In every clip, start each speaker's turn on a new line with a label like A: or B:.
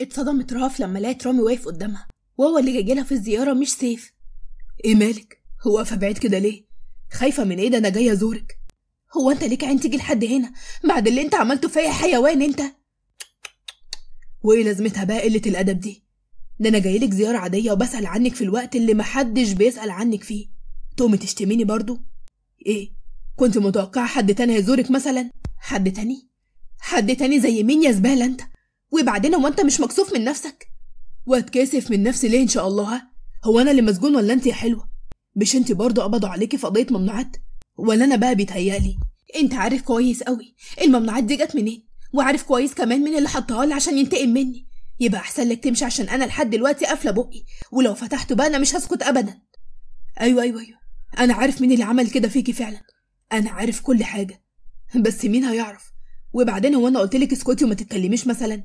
A: اتصدمت رهف لما لقت رامي واقف قدامها وهو اللي جاي لها في الزيارة مش سيف ايه مالك؟ هو واقفة بعيد كده ليه؟ خايفة من ايه ده انا جاية ازورك هو انت ليك عين تيجي لحد هنا بعد اللي انت عملته فيا حيوان انت وايه لازمتها بقى قلة الأدب دي؟ ده أنا جايلك زيارة عادية وبسأل عنك في الوقت اللي محدش بيسأل عنك فيه تقومي تشتميني برضو؟ إيه؟ كنت متوقعة حد تاني هيزورك مثلا؟ حد تاني؟ حد تاني زي مين يا زبالة أنت؟ وبعدين هو انت مش مكسوف من نفسك واتكاسف من نفسي ليه ان شاء الله هو انا اللي مسجون ولا انت يا حلوه مش انت برضه قبضوا عليكي في قضيه ممنوعات ولا انا بقى بيتهيالي انت عارف كويس قوي الممنوعات دي جت منين وعارف كويس كمان مين اللي حطها لي عشان ينتقم مني يبقى احسن لك تمشي عشان انا لحد دلوقتي قافله بقي ولو فتحته بقى انا مش هسكت ابدا ايوه ايوه ايوه انا عارف مين اللي عمل كده فيكي فعلا انا عارف كل حاجه بس مين هيعرف وبعدين هو انا قلت لك اسكتي وما تتكلميش مثلا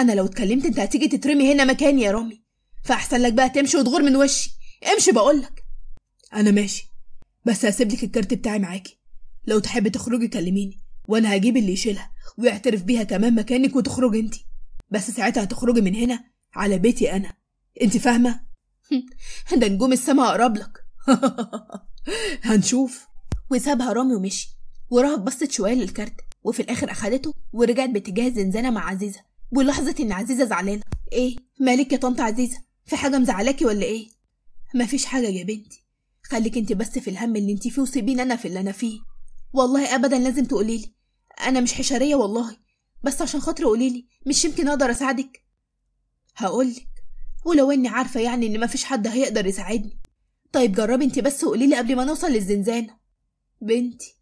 A: انا لو اتكلمت انت هتيجي تترمي هنا مكاني يا رامي فاحسن لك بقى تمشي وتغور من وشي امشي بقولك انا ماشي بس هسيب لك الكارت بتاعي معاكي لو تحبي تخرجي كلميني وانا هجيب اللي يشيلها ويعترف بيها كمان مكانك وتخرجي انت بس ساعتها هتخرجي من هنا على بيتي انا انت فاهمه ده نجوم السما اقرب لك هنشوف وسابها رامي ومشي وراها بصت شويه للكارت وفي الاخر اخدته ورجعت باتجاه الزنزانه مع عزيزه بلحظة إن عزيزة زعلانة إيه مالك يا طنط عزيزة في حاجة مزعلاكي ولا إيه مفيش حاجة يا بنتي خليك انت بس في الهم اللي انت فيه وسيبيني انا في اللي انا فيه والله ابدا لازم تقوليلي انا مش حشريه والله بس عشان خاطر قوليلي مش يمكن اقدر اساعدك هقولك ولو اني عارفه يعني ان مفيش حد هيقدر يساعدني طيب جربي انت بس قوليلي قبل ما نوصل للزنزانه بنتي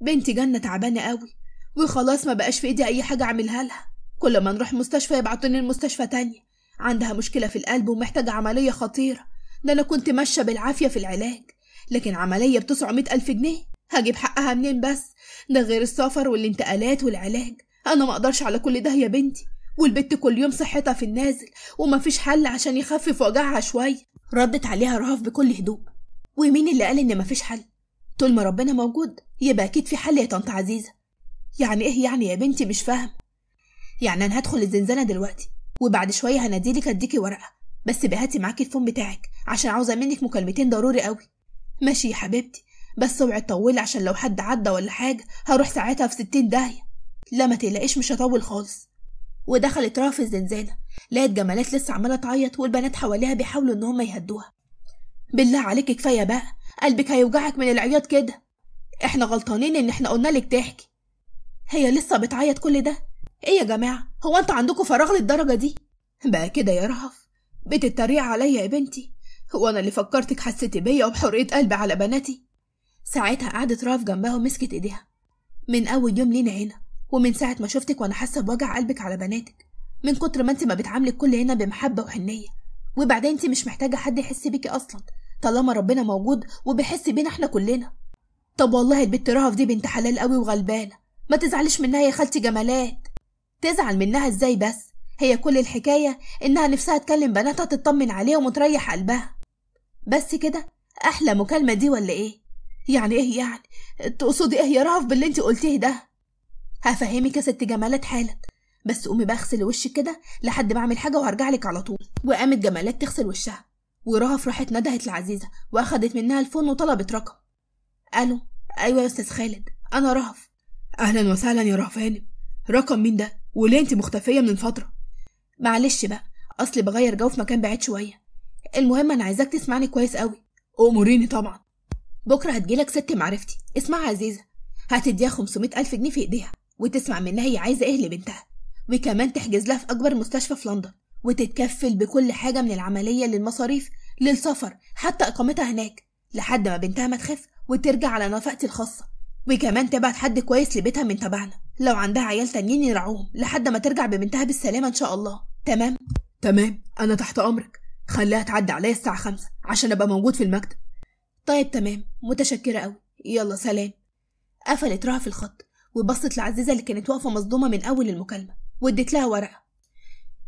A: بنتي جنه تعبانه قوي وخلاص ما بقاش في ايدي اي حاجه اعملها لها كل ما نروح مستشفى يبعتوني المستشفى تانية عندها مشكلة في القلب ومحتاجة عملية خطيرة ده أنا كنت ماشية بالعافية في العلاج لكن عملية بتسعمية ألف جنيه هجيب حقها منين بس ده غير السفر والانتقالات والعلاج أنا مقدرش على كل ده يا بنتي والبت كل يوم صحتها في النازل ومفيش حل عشان يخفف وجعها شوية ردت عليها رهف بكل هدوء ومين اللي قال إن مفيش حل طول ما ربنا موجود يبقى أكيد في حل يا طنط عزيزة يعني إيه يعني يا بنتي مش فاهم يعني انا هدخل الزنزانه دلوقتي وبعد شويه هناديلك اديكي ورقه بس بهاتي معاكي الفون بتاعك عشان عاوزه منك مكالمتين ضروري قوي ماشي يا حبيبتي بس اوعي تطولي عشان لو حد عدى ولا حاجه هروح ساعتها في ستين داهيه لا ما تقلقيش مش هطول خالص ودخلت رافع في الزنزانه لقت جمالات لسه عماله تعيط والبنات حواليها بيحاولوا ان هم يهدوها بالله عليك كفايه بقى قلبك هيوجعك من العياط كده احنا غلطانين ان احنا قلنا لك تحكي هي لسه بتعيط كل ده ايه يا جماعه هو انتوا عندكم فراغ للدرجه دي بقى كده يا رهف بتتريق عليا يا بنتي هو انا اللي فكرتك حسيتي بيا وبحريه قلبي على بناتي ساعتها قعدت رهف جنبها ومسكت ايديها من اول يوم لينا هنا ومن ساعه ما شفتك وانا حاسه بوجع قلبك على بناتك من كتر ما انت ما بتعاملي كل هنا بمحبه وحنيه وبعدين انت مش محتاجه حد يحس بيكي اصلا طالما ربنا موجود وبيحس بينا احنا كلنا طب والله البت رهف دي بنت حلال قوي وغلبانه ما تزعليش منها يا خالتي جمالات تزعل منها ازاي بس هي كل الحكاية إنها نفسها تكلم بناتها تطمن عليهم وتريح قلبها بس كده أحلى مكالمة دي ولا إيه؟ يعني إيه يعني؟ تقصدي إيه يا رهف باللي إنت قلتيه ده؟ هفهمك يا ست جمالات حالا بس قومي بغسل وشك كده لحد ما أعمل حاجة وهرجعلك على طول وقامت جمالات تغسل وشها ورهف راحت ندهت العزيزة وأخدت منها الفون وطلبت رقم ألو أيوة يا أستاذ خالد أنا رهف أهلا وسهلا يا رهف هانم رقم مين ده؟ وليه انت مختفيه من فتره معلش بقى أصلي بغير جو في مكان بعيد شويه المهم انا عايزاك تسمعني كويس قوي أؤمريني طبعا بكره هتجيلك ست معرفتي اسمها عزيزه هتديها خمسمائة الف جنيه في ايديها وتسمع منها هي عايزه ايه لبنتها وكمان تحجز لها في اكبر مستشفى في لندن وتتكفل بكل حاجه من العمليه للمصاريف للسفر حتى اقامتها هناك لحد ما بنتها ما تخف وترجع على نفقتي الخاصه وكمان تبعت حد كويس لبيتها من تبعنا لو عندها عيال تانيين يرعوهم لحد ما ترجع ببنتها بالسلامة إن شاء الله تمام؟ تمام أنا تحت أمرك خليها تعدي عليا الساعة خمسة عشان أبقى موجود في المكتب طيب تمام متشكرة أوي يلا سلام قفلت رهف في الخط وبصت لعزيزة اللي كانت واقفة مصدومة من أول المكالمة واديت لها ورقة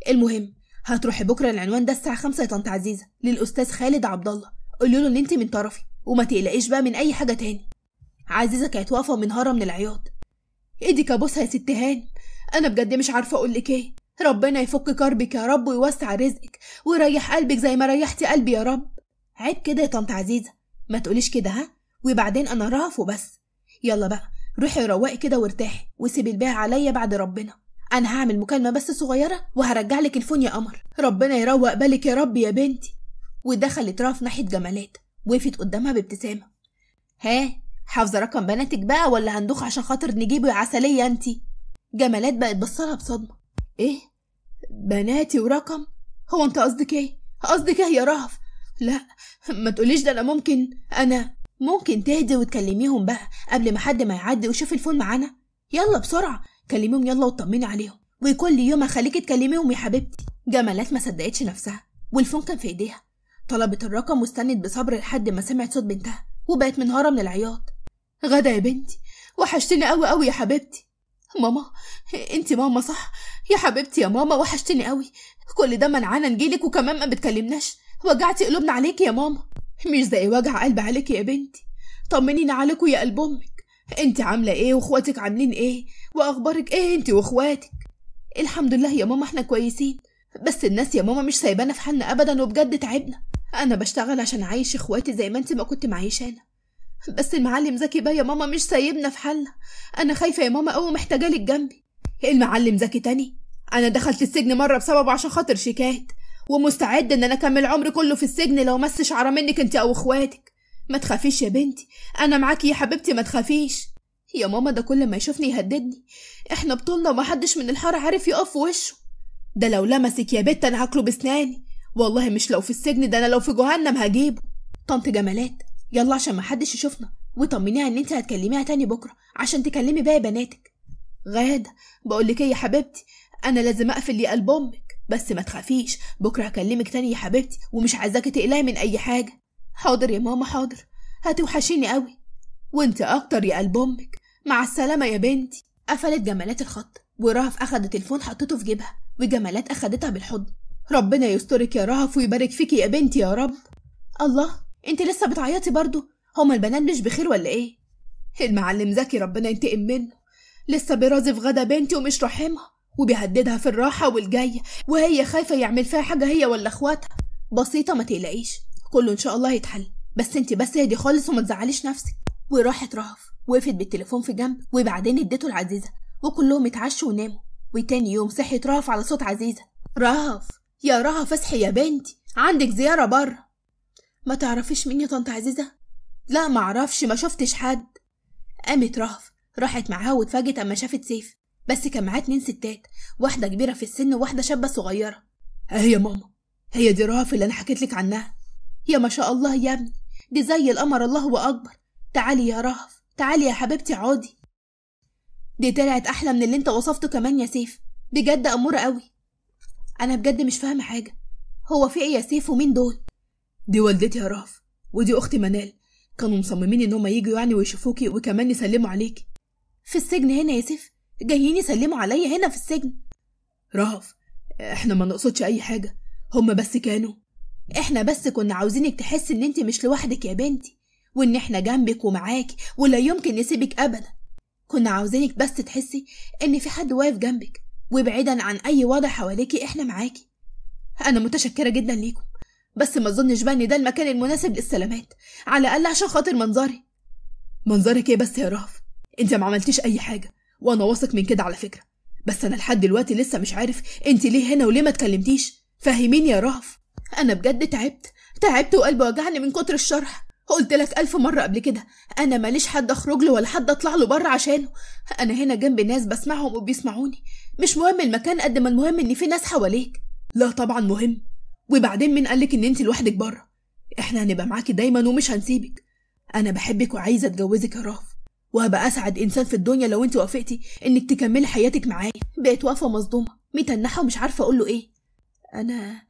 A: المهم هتروحي بكرة العنوان ده الساعة خمسة يا طنط عزيزة للأستاذ خالد عبد الله قولي له إن أنت من طرفي وما تقلقيش بقى من أي حاجة تاني عزيزة كانت واقفة منهارة من العياط ايدك ابوسها يا ست هانم انا بجد مش عارفه اقول لك ايه ربنا يفك كربك يا رب ويوسع رزقك ويريح قلبك زي ما ريحتي قلبي يا رب عيب كده يا طنط عزيزه ما تقوليش كده ها وبعدين انا رهف وبس يلا بقى روحي روقي كده وارتاحي وسيبي الباقي عليا بعد ربنا انا هعمل مكالمه بس صغيره وهرجع لك الفون يا قمر ربنا يروق بالك يا رب يا بنتي ودخلت رهف ناحيه جمالات وقفت قدامها بابتسامه ها حافظه رقم بناتك بقى ولا هندوخ عشان خاطر نجيب عسليه انتي جمالات بقت بصلها بصدمه ايه بناتي ورقم هو انت قصدك ايه قصدك ايه يا رهف لا ما تقوليش ده انا ممكن انا ممكن تهدي وتكلميهم بقى قبل ما حد ما يعدي ويشوف الفون معانا يلا بسرعه كلميهم يلا وطمني عليهم وكل يوم اخليكي تكلميهم يا حبيبتي جمالات ما صدقتش نفسها والفون كان في ايديها طلبت الرقم واستنت بصبر لحد ما سمعت صوت بنتها وبقت منهارة من العياط غدا يا بنتي وحشتني قوي قوي يا حبيبتي ماما انت ماما صح يا حبيبتي يا ماما وحشتني قوي كل ده منعنا نجيلك وكمان ما بتكلمناش وجعتي قلوبنا عليكي يا ماما مش زي وجع قلب عليكي يا بنتي طمنينا عليكوا يا قلب امك انت عامله ايه واخواتك عاملين ايه واخبارك ايه انت واخواتك الحمد لله يا ماما احنا كويسين بس الناس يا ماما مش سايبانا في حالنا ابدا وبجد تعبنا انا بشتغل عشان اعيش اخواتي زي ما انت ما كنت معيشانا بس المعلم زكي يا ماما مش سايبنا في حالنا انا خايفه يا ماما قوي لك جنبي المعلم زكي تاني انا دخلت السجن مره بسببه عشان خاطر شيكات ومستعد ان انا اكمل عمري كله في السجن لو مس شعره منك انت او اخواتك ما تخافيش يا بنتي انا معاكي يا حبيبتي ما تخافيش يا ماما ده كل ما يشوفني يهددني احنا بطولنا ومحدش من الحاره عارف يقف في وشه ده لو لمسك يا بت انا هاكله بسناني والله مش لو في السجن ده انا لو في جهنم هجيبه طنط جمالات يلا عشان محدش يشوفنا وطمنيها ان انت هتكلميها تاني بكره عشان تكلمي باقي بناتك غاده بقولك ايه يا حبيبتي انا لازم اقفل لي قلب امك بس ما تخافيش بكره هكلمك تاني يا حبيبتي ومش عايزاكي تقلقي من اي حاجه حاضر يا ماما حاضر هتوحشيني قوي وانت اكتر يا قلب امك مع السلامه يا بنتي قفلت جمالات الخط ورهف اخدت الفون حطته في جيبها وجمالات اخدتها بالحضن ربنا يسترك يا رهف ويبارك فيكي يا بنتي يا رب الله انت لسه بتعيطي برضه هما البنات مش بخير ولا ايه المعلم زكي ربنا ينتقم منه لسه بيرازف غدا بنتي ومش رحمها وبيهددها في الراحة والجاية وهي خايفة يعمل فيها حاجة هي ولا اخواتها بسيطة ما تقلقيش كله ان شاء الله هيتحل بس انت بس اهدي خالص وما تزعليش نفسك وراحت رهف وقفت بالتليفون في جنب وبعدين اديته لعزيزة وكلهم اتعشوا وناموا وتاني يوم صحيت رهف على صوت عزيزة رهف يا رهف اصحي يا بنتي عندك زيارة بره ما تعرفيش مين يا طنط عزيزة؟ لا معرفش ما شفتش حد قامت رهف راحت معاها واتفاجئت اما شافت سيف بس كان معاه اتنين ستات واحدة كبيرة في السن وواحدة شابة صغيرة اهي يا ماما هي دي رهف اللي انا حكيت لك عنها يا ما شاء الله يا ابني دي زي القمر الله اكبر تعالي يا رهف تعالي يا حبيبتي عادي دي طلعت احلى من اللي انت وصفته كمان يا سيف بجد اموره قوي انا بجد مش فاهمه حاجه هو في ايه يا سيف ومين دول دي والدتي يا رهف ودي اختي منال كانوا مصممين ان هما يجوا يعني ويشوفوكي وكمان يسلموا عليكي في السجن هنا يا سيف جايين يسلموا عليا هنا في السجن رهف احنا ما نقصدش اي حاجه هما بس كانوا احنا بس كنا عاوزينك تحس ان انت مش لوحدك يا بنتي وان احنا جنبك ومعاكي ولا يمكن نسيبك ابدا كنا عاوزينك بس تحسي ان في حد واقف جنبك وبعيدا عن اي وضع حواليكي احنا معاكي انا متشكره جدا ليكم بس ما تظنش بقى ان ده المكان المناسب للسلامات على الاقل عشان خاطر منظري منظرك ايه بس يا رهف انت ما عملتيش اي حاجه وانا واثق من كده على فكره بس انا لحد دلوقتي لسه مش عارف انت ليه هنا وليه ما اتكلمتيش فهميني يا رهف انا بجد تعبت تعبت وقلبي وجعني من كتر الشرح قلت لك ألف مرة قبل كده أنا ماليش حد أخرج له ولا حد أطلع له بره عشانه أنا هنا جنب ناس بسمعهم وبيسمعوني مش مهم المكان قد ما المهم إن في ناس حواليك لا طبعا مهم وبعدين مين قالك ان انت لوحدك بره احنا هنبقى معاكي دايما ومش هنسيبك انا بحبك وعايزه اتجوزك يا رهف وهبقى اسعد انسان في الدنيا لو انت وافقتي انك تكملي حياتك معايا بقت واقفه مصدومه متنحه ومش عارفه اقول له ايه انا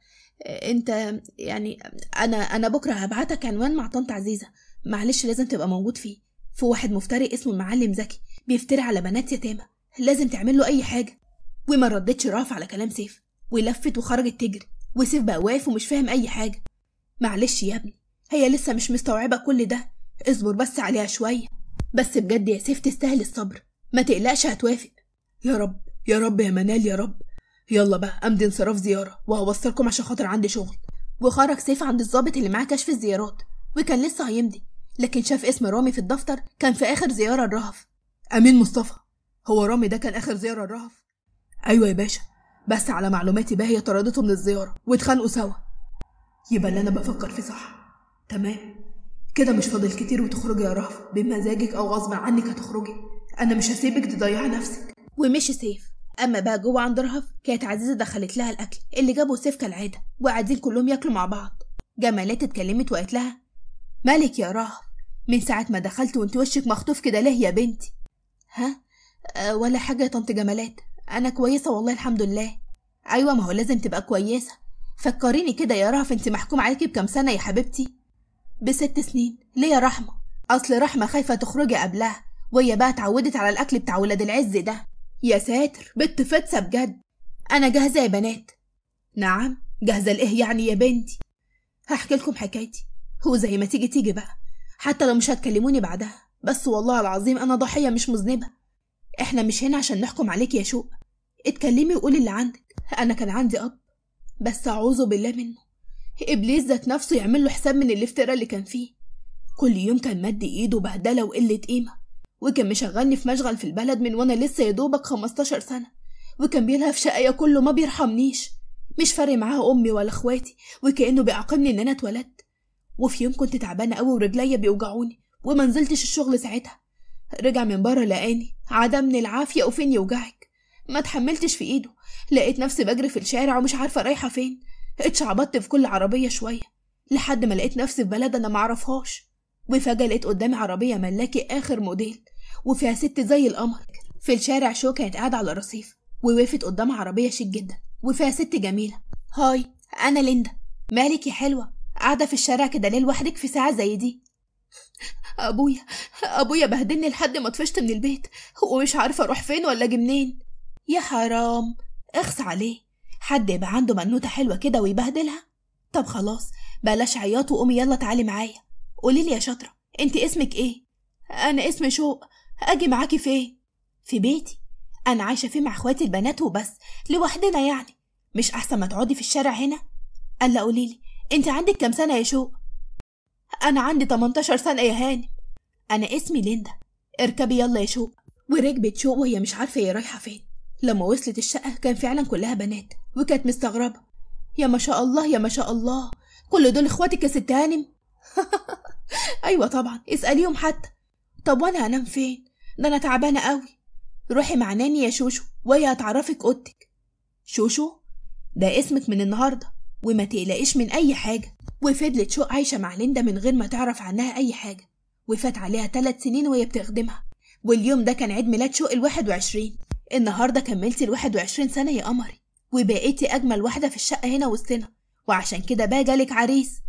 A: انت يعني انا انا بكره هبعتك عنوان مع طنط عزيزه معلش لازم تبقى موجود فيه في واحد مفتري اسمه المعلم زكي بيفتري على بنات يتامى لازم تعمل له اي حاجه وما ردتش راف على كلام سيف ولفت وخرجت تجري وسيف بقى واقف ومش فاهم أي حاجة معلش يا ابني هي لسه مش مستوعبة كل ده اصبر بس عليها شوية بس بجد يا سيف تستاهل الصبر ما تقلقش هتوافق يا رب يا رب يا منال يا رب يلا بقى امضي انصراف زيارة وهوصلكم عشان خاطر عندي شغل وخرج سيف عند الضابط اللي معاه كشف الزيارات وكان لسه هيمضي لكن شاف اسم رامي في الدفتر كان في آخر زيارة لرهف أمين مصطفى هو رامي ده كان آخر زيارة لرهف أيوة يا باشا بس على معلوماتي باهية طردته من الزيارة واتخانقوا سوا يبقى اللي أنا بفكر فيه صح تمام كده مش فاضل كتير وتخرجي يا رهف بمزاجك أو غصب عنك هتخرجي أنا مش هسيبك تضيعي نفسك ومشي سيف أما بقى جوه عند رهف كانت عزيزة دخلت لها الأكل اللي جابه سيف كالعادة وقاعدين كلهم ياكلوا مع بعض جمالات اتكلمت وقالت لها مالك يا رهف من ساعة ما دخلت وانت وشك مخطوف كده ليه يا بنتي ها أه ولا حاجة يا طنط جمالات انا كويسه والله الحمد لله ايوه ما هو لازم تبقى كويسه فكريني كده يا رهف انت محكوم عليكي بكام سنه يا حبيبتي بست سنين ليه يا رحمه اصل رحمه خايفه تخرجي قبلها وهي بقى اتعودت على الاكل بتاع ولاد العز ده يا ساتر بنت فتسه بجد انا جاهزه يا بنات نعم جاهزه لايه يعني يا بنتي هحكي لكم حكايتي هو زي ما تيجي تيجي بقى حتى لو مش هتكلموني بعدها بس والله العظيم انا ضحيه مش مذنبه احنا مش هنا عشان نحكم عليك يا شوق اتكلمي وقولي اللي عندك انا كان عندي اب بس اعوذ بالله منه ابليس ذات نفسه يعمل له حساب من الافتراء اللي كان فيه كل يوم كان مد ايده بهدله وقله قيمه وكان مشغلني في مشغل في البلد من وانا لسه يا دوبك 15 سنه وكان بيلهف شقايا كله ما بيرحمنيش مش فارق معاه امي ولا اخواتي وكانه بيعاقبني ان انا اتولدت وفي يوم كنت تعبانه قوي ورجليا بيوجعوني وما نزلتش الشغل ساعتها رجع من بره لقاني عدمني العافية وفين يوجعك ما تحملتش في ايده لقيت نفسي بجري في الشارع ومش عارفة رايحة فين اتشعبطت في كل عربية شوية لحد ما لقيت نفسي في بلد أنا معرفهاش وفجأة لقيت قدامي عربية ملاكي آخر موديل وفيها ست زي القمر في الشارع شو كانت قاعدة على الرصيف ووقفت قدام عربية شيك جدا وفيها ست جميلة هاي أنا ليندا مالك يا حلوة قاعدة في الشارع كده ليه لوحدك في ساعة زي دي أبويا أبويا بهدلني لحد ما طفشت من البيت ومش عارفة أروح فين ولا أجي منين يا حرام اخس عليه حد يبقى عنده منوتة حلوة كده ويبهدلها طب خلاص بلاش عياط وقومي يلا تعالي معايا قوليلي يا شاطرة انت اسمك ايه انا اسمي شوق اجي معاكي فين في بيتي انا عايشة فيه مع اخواتي البنات وبس لوحدنا يعني مش احسن ما تقعدي في الشارع هنا قال قوليلي انت عندك كام سنة يا شوق أنا عندي 18 سنة يا هاني أنا اسمي ليندا اركبي يلا يا شوق وركبت شوق وهي مش عارفة هي رايحة فين لما وصلت الشقة كان فعلا كلها بنات وكانت مستغربة يا ما شاء الله يا ما شاء الله كل دول اخواتك يا ست هانم ايوه طبعا اسأليهم حتى طب وانا هنام فين ده انا تعبانة قوي روحي مع ناني يا شوشو وهي هتعرفك اوضتك شوشو ده اسمك من النهاردة وما تقلقيش من اي حاجة وفضلت شو عايشة مع ليندا من غير ما تعرف عنها أي حاجة وفات عليها تلات سنين وهي بتخدمها واليوم ده كان عيد ميلاد شوق الواحد وعشرين النهاردة كملتي الواحد وعشرين سنة يا قمري وبقيتي أجمل واحدة في الشقة هنا وسطنا وعشان كده بقى جالك عريس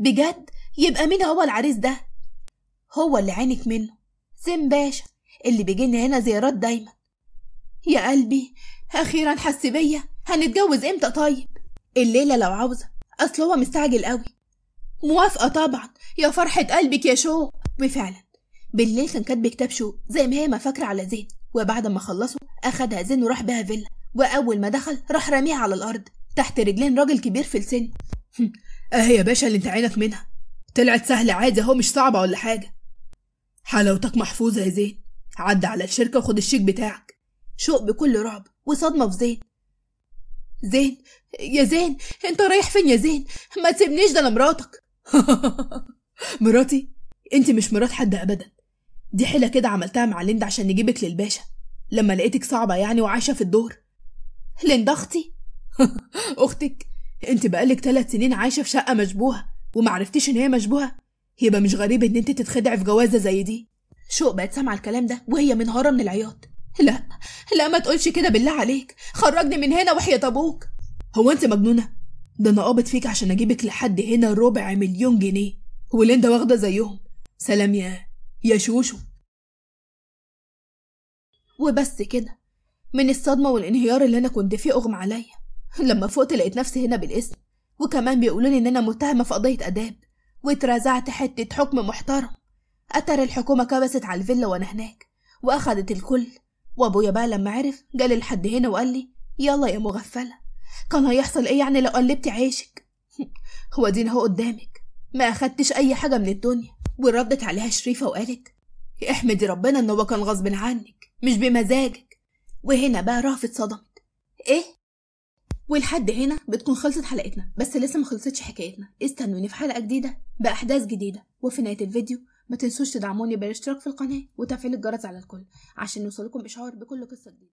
A: بجد يبقى مين هو العريس ده هو اللي عينك منه سيم باشا اللي بيجينا هنا زيارات دايما يا قلبي أخيرا حس بيا هنتجوز امتى طيب الليلة لو عاوزة أصل هو مستعجل قوي موافقة طبعا يا فرحة قلبك يا شو وفعلا بالليل كان كاتب كتاب شو زي ما هي ما فاكرة على زين وبعد ما خلصه أخدها زين وراح بها فيلا وأول ما دخل راح راميها على الأرض تحت رجلين راجل كبير في السن أهي يا باشا اللي أنت عينك منها طلعت سهلة عادي أهو مش صعبة ولا حاجة حلاوتك محفوظة يا زين عدى على الشركة وخد الشيك بتاعك شوق بكل رعب وصدمة في زين زين يا زين انت رايح فين يا زين ما تسيبنيش ده انا مراتك مراتي انت مش مرات حد ابدا دي حيله كده عملتها مع ليندا عشان نجيبك للباشا لما لقيتك صعبه يعني وعايشه في الدور ليندا اختي اختك انت بقالك ثلاث سنين عايشه في شقه مشبوهه ومعرفتيش ان هي مشبوهه يبقى مش غريب ان انت تتخدع في جوازه زي دي شوق بقت سامعه الكلام ده وهي منهاره من العياط لا لا ما تقولش كده بالله عليك خرجني من هنا وحياة ابوك هو انت مجنونه ده انا قابض فيك عشان اجيبك لحد هنا ربع مليون جنيه واللي انت واخده زيهم سلام يا يا شوشو وبس كده من الصدمة والانهيار اللي أنا كنت فيه أغمى عليا لما فقت لقيت نفسي هنا بالاسم وكمان بيقولولي إن أنا متهمة في قضية أداب واترزعت حتة حكم محترم أتر الحكومة كبست على الفيلا وأنا هناك وأخدت الكل وأبويا بقى لما عرف جالي لحد هنا وقال لي يلا يا مغفلة كان هيحصل ايه يعني لو قلبتي عيشك هو دين هو قدامك ما اخدتش اي حاجه من الدنيا وردت عليها شريفه وقالت احمدي ربنا ان هو كان غصب عنك مش بمزاجك وهنا بقى رافت صدمت ايه ولحد هنا بتكون خلصت حلقتنا بس لسه ما خلصتش حكايتنا استنوني في حلقه جديده باحداث جديده وفي نهايه الفيديو ما تنسوش تدعموني بالاشتراك في القناه وتفعيل الجرس على الكل عشان يوصلكم اشعار بكل قصه جديده